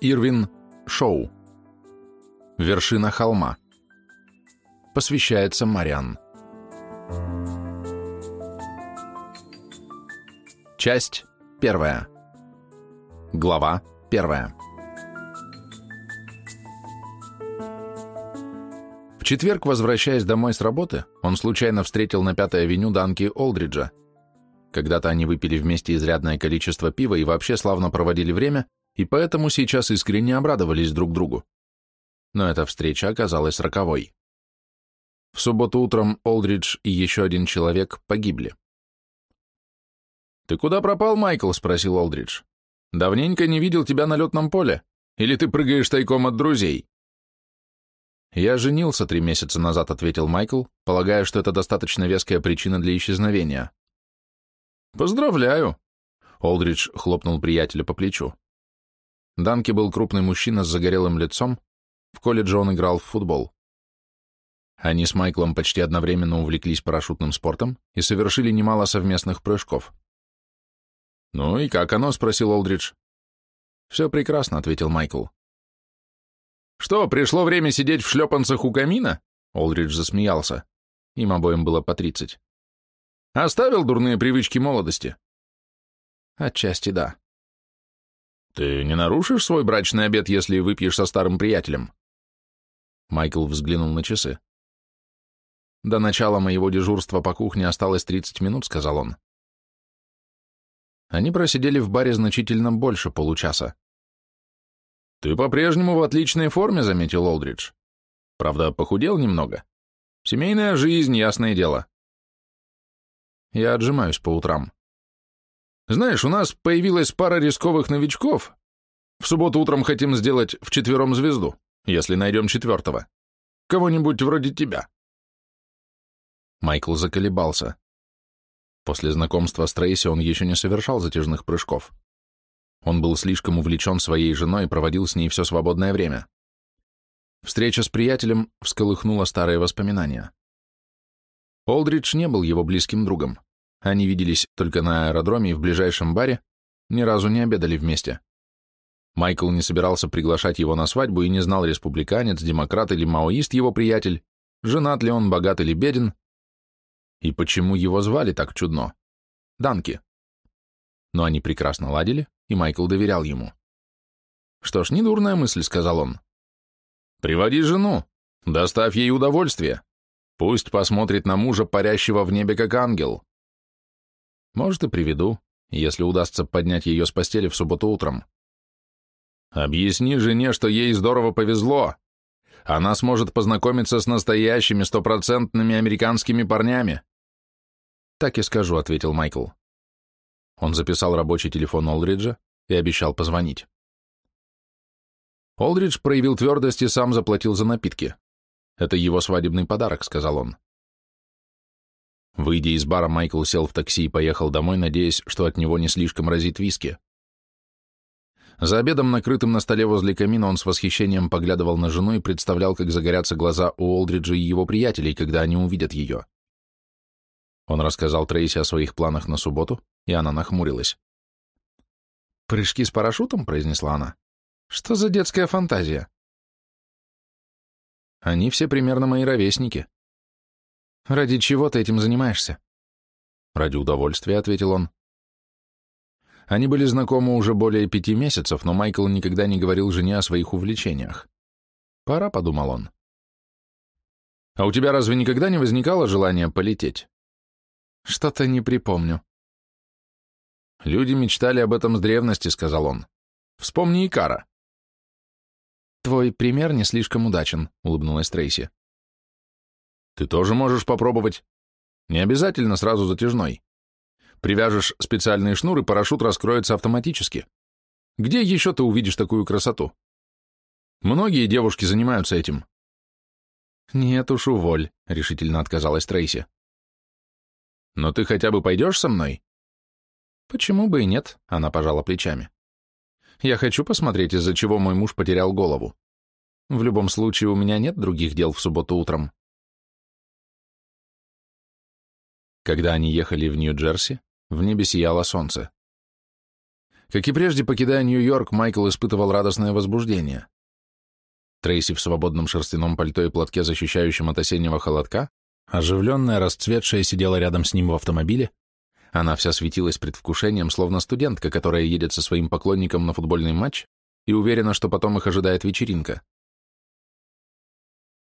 Ирвин Шоу. Вершина холма. Посвящается Мариан. Часть первая. Глава первая. В четверг, возвращаясь домой с работы, он случайно встретил на Пятой авеню Данки Олдриджа, когда-то они выпили вместе изрядное количество пива и вообще славно проводили время, и поэтому сейчас искренне обрадовались друг другу. Но эта встреча оказалась роковой. В субботу утром Олдридж и еще один человек погибли. «Ты куда пропал, Майкл?» — спросил Олдридж. «Давненько не видел тебя на летном поле. Или ты прыгаешь тайком от друзей?» «Я женился три месяца назад», — ответил Майкл, полагая, что это достаточно веская причина для исчезновения. «Поздравляю!» — Олдридж хлопнул приятеля по плечу. Данки был крупный мужчина с загорелым лицом, в колледже он играл в футбол. Они с Майклом почти одновременно увлеклись парашютным спортом и совершили немало совместных прыжков. «Ну и как оно?» — спросил Олдридж. «Все прекрасно», — ответил Майкл. «Что, пришло время сидеть в шлепанцах у камина?» Олдридж засмеялся. Им обоим было по тридцать. Оставил дурные привычки молодости? Отчасти да. Ты не нарушишь свой брачный обед, если выпьешь со старым приятелем? Майкл взглянул на часы. До начала моего дежурства по кухне осталось 30 минут, сказал он. Они просидели в баре значительно больше получаса. «Ты по-прежнему в отличной форме», — заметил Олдридж. «Правда, похудел немного. Семейная жизнь, ясное дело. Я отжимаюсь по утрам. Знаешь, у нас появилась пара рисковых новичков. В субботу утром хотим сделать в четвером звезду, если найдем четвертого. Кого-нибудь вроде тебя. Майкл заколебался. После знакомства с Трейси он еще не совершал затяжных прыжков. Он был слишком увлечен своей женой и проводил с ней все свободное время. Встреча с приятелем всколыхнула старые воспоминания. Олдридж не был его близким другом. Они виделись только на аэродроме и в ближайшем баре, ни разу не обедали вместе. Майкл не собирался приглашать его на свадьбу и не знал, республиканец, демократ или маоист его приятель, женат ли он, богат или беден. И почему его звали так чудно? Данки. Но они прекрасно ладили, и Майкл доверял ему. «Что ж, недурная мысль», — сказал он. «Приводи жену, доставь ей удовольствие». Пусть посмотрит на мужа, парящего в небе как ангел. Может, и приведу, если удастся поднять ее с постели в субботу утром. Объясни жене, что ей здорово повезло. Она сможет познакомиться с настоящими стопроцентными американскими парнями. Так и скажу, ответил Майкл. Он записал рабочий телефон Олриджа и обещал позвонить. Олдридж проявил твердость и сам заплатил за напитки. Это его свадебный подарок», — сказал он. Выйдя из бара, Майкл сел в такси и поехал домой, надеясь, что от него не слишком разит виски. За обедом, накрытым на столе возле камина, он с восхищением поглядывал на жену и представлял, как загорятся глаза у Олдриджа и его приятелей, когда они увидят ее. Он рассказал Трейси о своих планах на субботу, и она нахмурилась. «Прыжки с парашютом?» — произнесла она. «Что за детская фантазия?» Они все примерно мои ровесники. Ради чего ты этим занимаешься? Ради удовольствия, ответил он. Они были знакомы уже более пяти месяцев, но Майкл никогда не говорил жене о своих увлечениях. Пора, подумал он. А у тебя разве никогда не возникало желания полететь? Что-то не припомню. Люди мечтали об этом с древности, сказал он. Вспомни Икара. «Твой пример не слишком удачен», — улыбнулась Трейси. «Ты тоже можешь попробовать. Не обязательно сразу затяжной. Привяжешь специальные шнуры, парашют раскроется автоматически. Где еще ты увидишь такую красоту? Многие девушки занимаются этим». «Нет уж, уволь», — решительно отказалась Трейси. «Но ты хотя бы пойдешь со мной?» «Почему бы и нет?» — она пожала плечами. Я хочу посмотреть, из-за чего мой муж потерял голову. В любом случае, у меня нет других дел в субботу утром. Когда они ехали в Нью-Джерси, в небе сияло солнце. Как и прежде, покидая Нью-Йорк, Майкл испытывал радостное возбуждение. Трейси в свободном шерстяном пальто и платке, защищающем от осеннего холодка, оживленная, расцветшая, сидела рядом с ним в автомобиле, она вся светилась предвкушением, словно студентка, которая едет со своим поклонником на футбольный матч и уверена, что потом их ожидает вечеринка.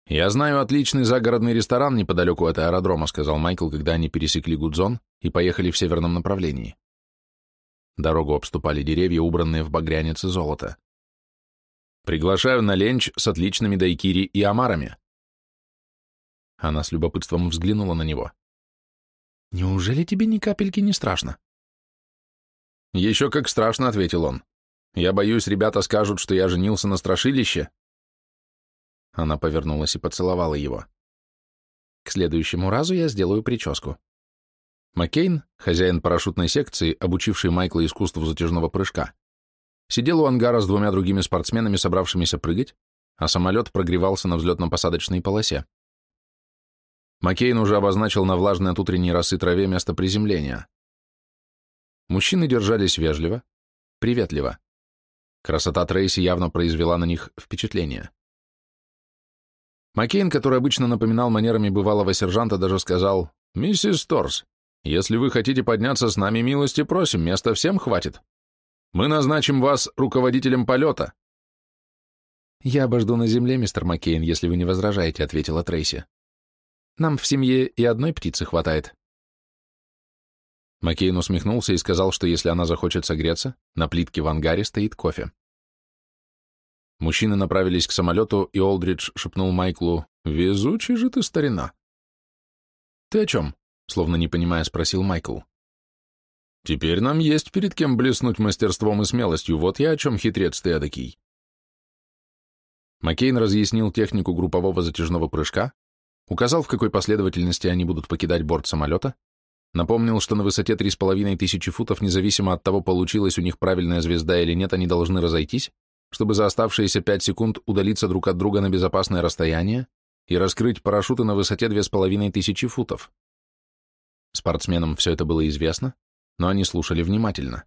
«Я знаю отличный загородный ресторан неподалеку от аэродрома», сказал Майкл, когда они пересекли Гудзон и поехали в северном направлении. Дорогу обступали деревья, убранные в багрянец золота. «Приглашаю на ленч с отличными дайкири и омарами». Она с любопытством взглянула на него. Неужели тебе ни капельки не страшно? Еще как страшно, ответил он. Я боюсь, ребята скажут, что я женился на страшилище. Она повернулась и поцеловала его. К следующему разу я сделаю прическу. Маккейн, хозяин парашютной секции, обучивший Майкла искусству затяжного прыжка, сидел у ангара с двумя другими спортсменами, собравшимися прыгать, а самолет прогревался на взлетно-посадочной полосе. Маккейн уже обозначил на влажной от утренней росы траве место приземления. Мужчины держались вежливо, приветливо. Красота Трейси явно произвела на них впечатление. Маккейн, который обычно напоминал манерами бывалого сержанта, даже сказал «Миссис Торс, если вы хотите подняться с нами, милости просим, места всем хватит. Мы назначим вас руководителем полета». «Я обожду на земле, мистер Маккейн, если вы не возражаете», — ответила Трейси. Нам в семье и одной птицы хватает. Маккейн усмехнулся и сказал, что если она захочет согреться, на плитке в ангаре стоит кофе. Мужчины направились к самолету, и Олдридж шепнул Майклу, «Везучий же ты, старина!» «Ты о чем?» — словно не понимая, спросил Майкл. «Теперь нам есть перед кем блеснуть мастерством и смелостью, вот я о чем хитрец ты эдакий». Маккейн разъяснил технику группового затяжного прыжка, указал, в какой последовательности они будут покидать борт самолета, напомнил, что на высоте 3,5 тысячи футов, независимо от того, получилась у них правильная звезда или нет, они должны разойтись, чтобы за оставшиеся 5 секунд удалиться друг от друга на безопасное расстояние и раскрыть парашюты на высоте 2,5 тысячи футов. Спортсменам все это было известно, но они слушали внимательно.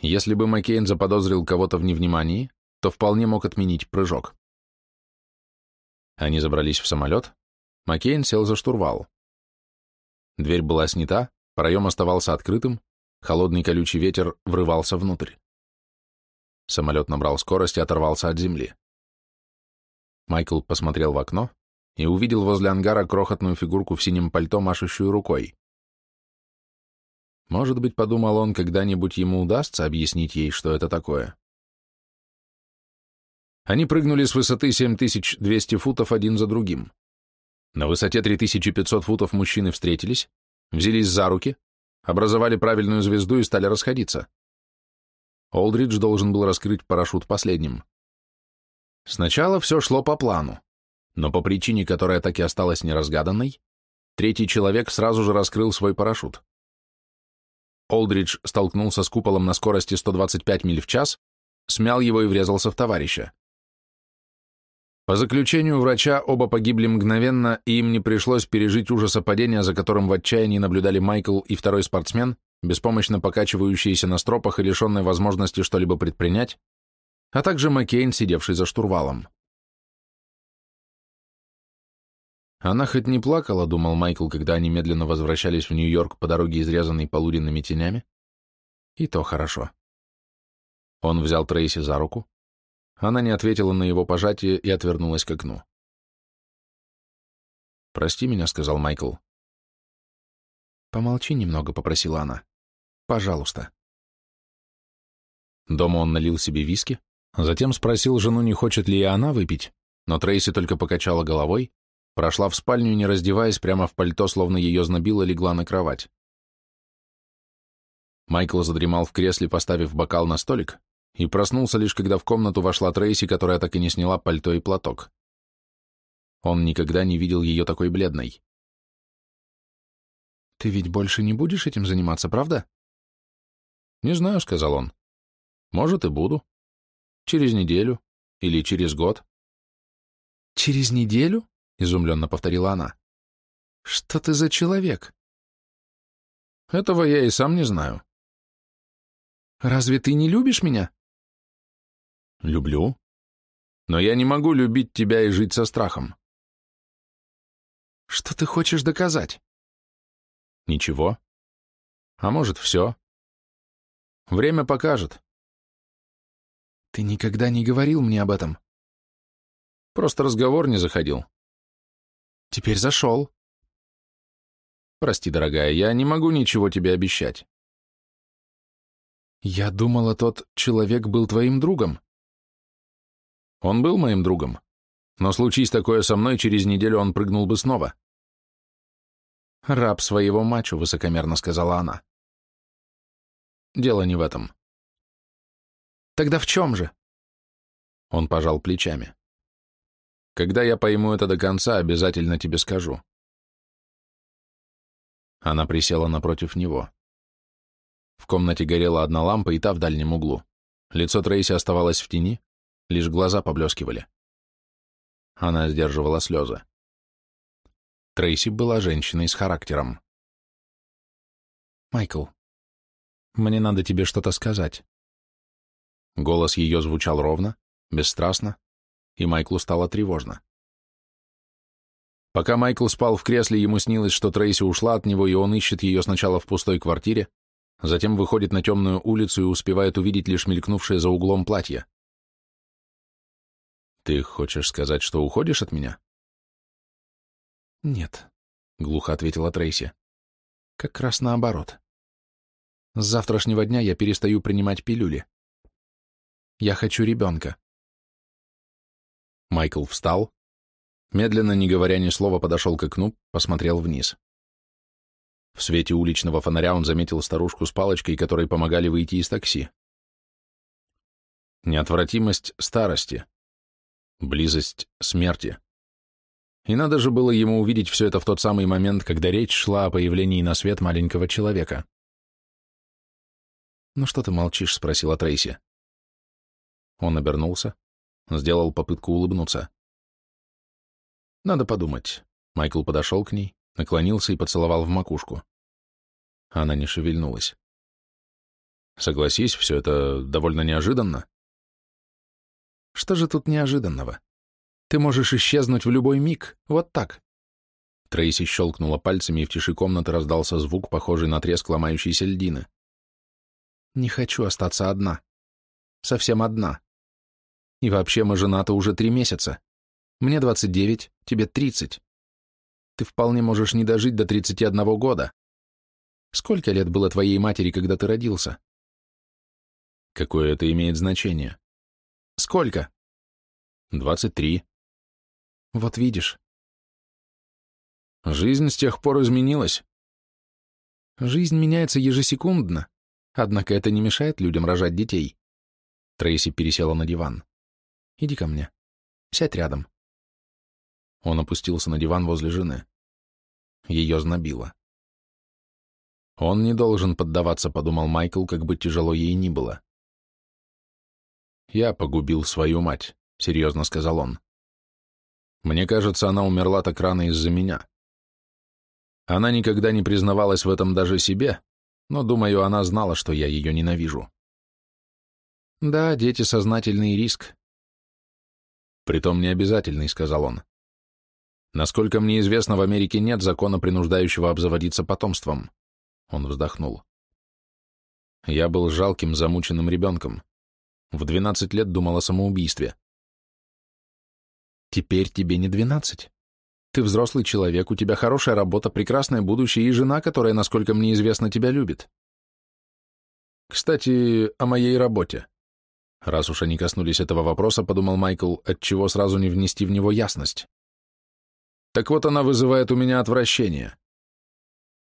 Если бы Маккейн заподозрил кого-то в невнимании, то вполне мог отменить прыжок. Они забрались в самолет. Маккейн сел за штурвал. Дверь была снята, проем оставался открытым, холодный колючий ветер врывался внутрь. Самолет набрал скорость и оторвался от земли. Майкл посмотрел в окно и увидел возле ангара крохотную фигурку в синем пальто, машущую рукой. Может быть, подумал он, когда-нибудь ему удастся объяснить ей, что это такое. Они прыгнули с высоты 7200 футов один за другим. На высоте 3500 футов мужчины встретились, взялись за руки, образовали правильную звезду и стали расходиться. Олдридж должен был раскрыть парашют последним. Сначала все шло по плану, но по причине, которая так и осталась неразгаданной, третий человек сразу же раскрыл свой парашют. Олдридж столкнулся с куполом на скорости 125 миль в час, смял его и врезался в товарища. По заключению врача, оба погибли мгновенно, и им не пришлось пережить ужаса падения, за которым в отчаянии наблюдали Майкл и второй спортсмен, беспомощно покачивающиеся на стропах и лишенные возможности что-либо предпринять, а также Маккейн, сидевший за штурвалом. Она хоть не плакала, думал Майкл, когда они медленно возвращались в Нью-Йорк по дороге, изрезанной полуденными тенями. И то хорошо. Он взял Трейси за руку, она не ответила на его пожатие и отвернулась к окну. «Прости меня», — сказал Майкл. «Помолчи немного», — попросила она. «Пожалуйста». Дома он налил себе виски, затем спросил жену, не хочет ли и она выпить, но Трейси только покачала головой, прошла в спальню, не раздеваясь, прямо в пальто, словно ее знобило, легла на кровать. Майкл задремал в кресле, поставив бокал на столик, и проснулся лишь, когда в комнату вошла Трейси, которая так и не сняла пальто и платок. Он никогда не видел ее такой бледной. «Ты ведь больше не будешь этим заниматься, правда?» «Не знаю», — сказал он. «Может, и буду. Через неделю или через год». «Через неделю?» — изумленно повторила она. «Что ты за человек?» «Этого я и сам не знаю». «Разве ты не любишь меня?» Люблю. Но я не могу любить тебя и жить со страхом. Что ты хочешь доказать? Ничего. А может, все. Время покажет. Ты никогда не говорил мне об этом. Просто разговор не заходил. Теперь зашел. Прости, дорогая, я не могу ничего тебе обещать. Я думала, тот человек был твоим другом. Он был моим другом, но случись такое со мной, через неделю он прыгнул бы снова. «Раб своего мачо», — высокомерно сказала она. «Дело не в этом». «Тогда в чем же?» Он пожал плечами. «Когда я пойму это до конца, обязательно тебе скажу». Она присела напротив него. В комнате горела одна лампа, и та в дальнем углу. Лицо Трейси оставалось в тени, лишь глаза поблескивали. Она сдерживала слезы. Трейси была женщиной с характером. «Майкл, мне надо тебе что-то сказать». Голос ее звучал ровно, бесстрастно, и Майклу стало тревожно. Пока Майкл спал в кресле, ему снилось, что Трейси ушла от него, и он ищет ее сначала в пустой квартире, затем выходит на темную улицу и успевает увидеть лишь мелькнувшее за углом платье. «Ты хочешь сказать, что уходишь от меня?» «Нет», — глухо ответила Трейси. «Как раз наоборот. С завтрашнего дня я перестаю принимать пилюли. Я хочу ребенка». Майкл встал, медленно, не говоря ни слова, подошел к окну, посмотрел вниз. В свете уличного фонаря он заметил старушку с палочкой, которой помогали выйти из такси. Неотвратимость старости близость смерти. И надо же было ему увидеть все это в тот самый момент, когда речь шла о появлении на свет маленького человека. «Ну что ты молчишь?» — спросила Трейси. Он обернулся, сделал попытку улыбнуться. «Надо подумать». Майкл подошел к ней, наклонился и поцеловал в макушку. Она не шевельнулась. «Согласись, все это довольно неожиданно», что же тут неожиданного? Ты можешь исчезнуть в любой миг, вот так. Трейси щелкнула пальцами, и в тиши комнаты раздался звук, похожий на треск ломающейся льдины. Не хочу остаться одна. Совсем одна. И вообще мы женаты уже три месяца. Мне двадцать девять, тебе тридцать. Ты вполне можешь не дожить до тридцати одного года. Сколько лет было твоей матери, когда ты родился? Какое это имеет значение? Сколько? Двадцать три. Вот видишь. Жизнь с тех пор изменилась. Жизнь меняется ежесекундно, однако это не мешает людям рожать детей. Трейси пересела на диван. Иди ко мне. Сядь рядом. Он опустился на диван возле жены. Ее знобило. Он не должен поддаваться, подумал Майкл, как бы тяжело ей ни было. «Я погубил свою мать», — серьезно сказал он. «Мне кажется, она умерла так рано из-за меня». Она никогда не признавалась в этом даже себе, но, думаю, она знала, что я ее ненавижу. «Да, дети — сознательный риск». «Притом необязательный», — сказал он. «Насколько мне известно, в Америке нет закона, принуждающего обзаводиться потомством». Он вздохнул. «Я был жалким, замученным ребенком. В 12 лет думал о самоубийстве. Теперь тебе не 12. Ты взрослый человек, у тебя хорошая работа, прекрасное будущее и жена, которая, насколько мне известно, тебя любит. Кстати, о моей работе. Раз уж они коснулись этого вопроса, подумал Майкл, отчего сразу не внести в него ясность. Так вот она вызывает у меня отвращение.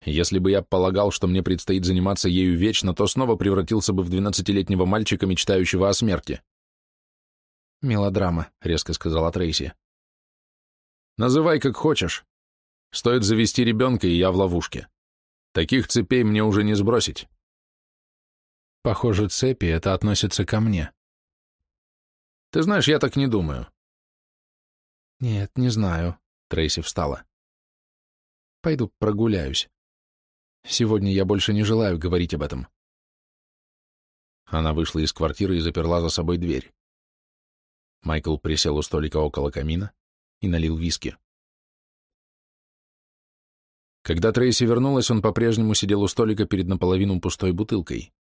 Если бы я полагал, что мне предстоит заниматься ею вечно, то снова превратился бы в двенадцатилетнего мальчика, мечтающего о смерти. «Мелодрама», — резко сказала Трейси. «Называй как хочешь. Стоит завести ребенка, и я в ловушке. Таких цепей мне уже не сбросить». «Похоже, цепи это относится ко мне». «Ты знаешь, я так не думаю». «Нет, не знаю», — Трейси встала. «Пойду прогуляюсь». Сегодня я больше не желаю говорить об этом. Она вышла из квартиры и заперла за собой дверь. Майкл присел у столика около камина и налил виски. Когда Трейси вернулась, он по-прежнему сидел у столика перед наполовину пустой бутылкой.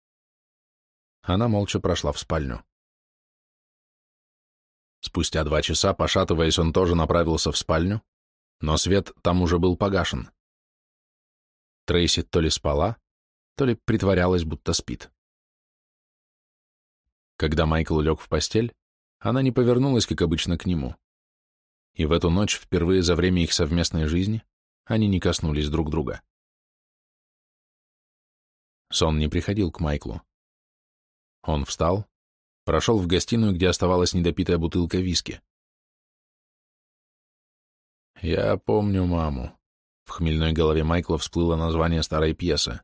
Она молча прошла в спальню. Спустя два часа, пошатываясь, он тоже направился в спальню, но свет там уже был погашен. Трейси то ли спала, то ли притворялась, будто спит. Когда Майкл лег в постель, она не повернулась, как обычно, к нему. И в эту ночь, впервые за время их совместной жизни, они не коснулись друг друга. Сон не приходил к Майклу. Он встал, прошел в гостиную, где оставалась недопитая бутылка виски. «Я помню маму», в хмельной голове Майкла всплыло название старой пьесы.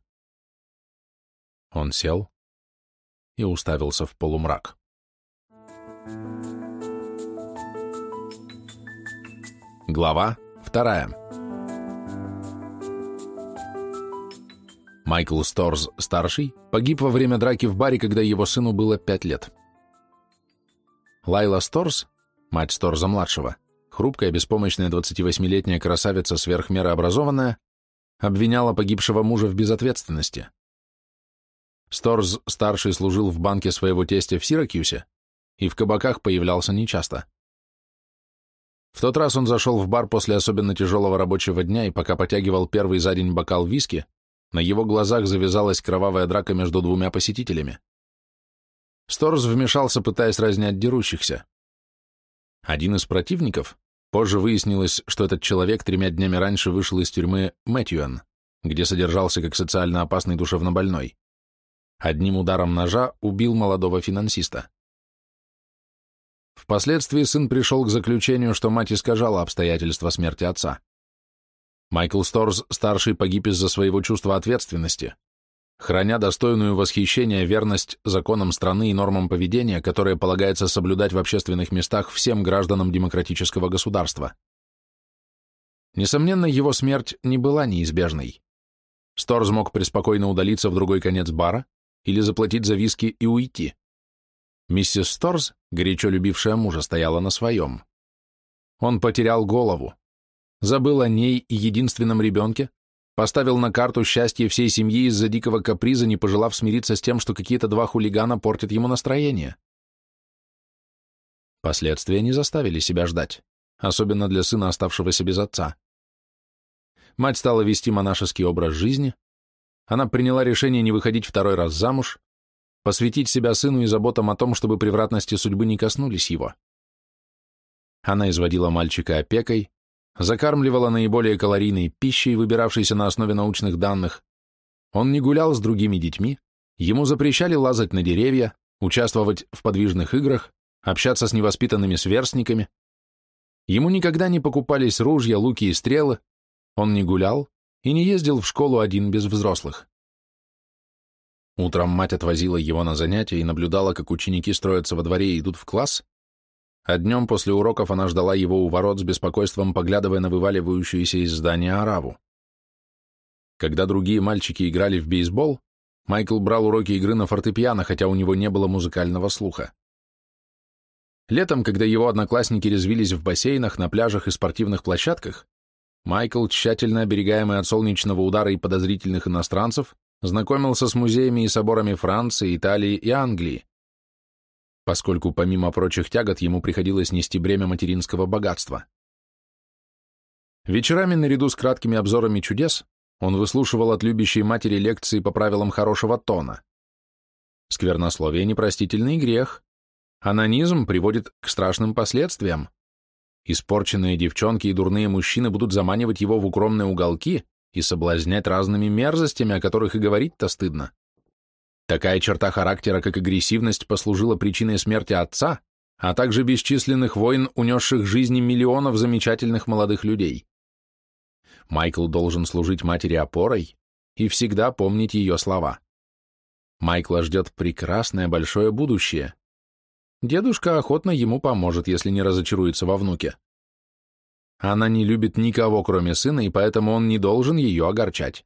Он сел и уставился в полумрак. Глава вторая. Майкл Сторз, старший, погиб во время драки в баре, когда его сыну было пять лет. Лайла Сторз, мать Сторза-младшего, хрупкая, беспомощная 28-летняя красавица сверхмера образованная, обвиняла погибшего мужа в безответственности. Сторз-старший служил в банке своего тестя в Сиракьюсе и в кабаках появлялся нечасто. В тот раз он зашел в бар после особенно тяжелого рабочего дня и пока потягивал первый за день бокал виски, на его глазах завязалась кровавая драка между двумя посетителями. Сторз вмешался, пытаясь разнять дерущихся. Один из противников, Позже выяснилось, что этот человек тремя днями раньше вышел из тюрьмы Мэтьюэн, где содержался как социально опасный душевнобольной. Одним ударом ножа убил молодого финансиста. Впоследствии сын пришел к заключению, что мать искажала обстоятельства смерти отца. Майкл Сторз, старший, погиб из-за своего чувства ответственности, храня достойную восхищения верность законам страны и нормам поведения, которые полагается соблюдать в общественных местах всем гражданам демократического государства. Несомненно, его смерть не была неизбежной. Сторз мог преспокойно удалиться в другой конец бара или заплатить за виски и уйти. Миссис Сторз, горячо любившая мужа, стояла на своем. Он потерял голову, забыл о ней и единственном ребенке, поставил на карту счастье всей семьи из-за дикого каприза, не пожелав смириться с тем, что какие-то два хулигана портят ему настроение. Последствия не заставили себя ждать, особенно для сына, оставшегося без отца. Мать стала вести монашеский образ жизни, она приняла решение не выходить второй раз замуж, посвятить себя сыну и заботам о том, чтобы превратности судьбы не коснулись его. Она изводила мальчика опекой, закармливала наиболее калорийной пищей, выбиравшейся на основе научных данных. Он не гулял с другими детьми, ему запрещали лазать на деревья, участвовать в подвижных играх, общаться с невоспитанными сверстниками. Ему никогда не покупались ружья, луки и стрелы, он не гулял и не ездил в школу один без взрослых. Утром мать отвозила его на занятия и наблюдала, как ученики строятся во дворе и идут в класс, а днем после уроков она ждала его у ворот с беспокойством, поглядывая на вываливающуюся из здания араву. Когда другие мальчики играли в бейсбол, Майкл брал уроки игры на фортепиано, хотя у него не было музыкального слуха. Летом, когда его одноклассники резвились в бассейнах, на пляжах и спортивных площадках, Майкл, тщательно оберегаемый от солнечного удара и подозрительных иностранцев, знакомился с музеями и соборами Франции, Италии и Англии, поскольку помимо прочих тягот ему приходилось нести бремя материнского богатства. Вечерами наряду с краткими обзорами чудес он выслушивал от любящей матери лекции по правилам хорошего тона. Сквернословие – непростительный грех. Анонизм приводит к страшным последствиям. Испорченные девчонки и дурные мужчины будут заманивать его в укромные уголки и соблазнять разными мерзостями, о которых и говорить-то стыдно. Такая черта характера, как агрессивность, послужила причиной смерти отца, а также бесчисленных войн, унесших жизни миллионов замечательных молодых людей. Майкл должен служить матери опорой и всегда помнить ее слова. Майкла ждет прекрасное большое будущее. Дедушка охотно ему поможет, если не разочаруется во внуке. Она не любит никого, кроме сына, и поэтому он не должен ее огорчать.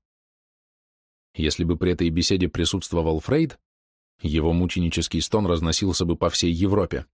Если бы при этой беседе присутствовал Фрейд, его мученический стон разносился бы по всей Европе.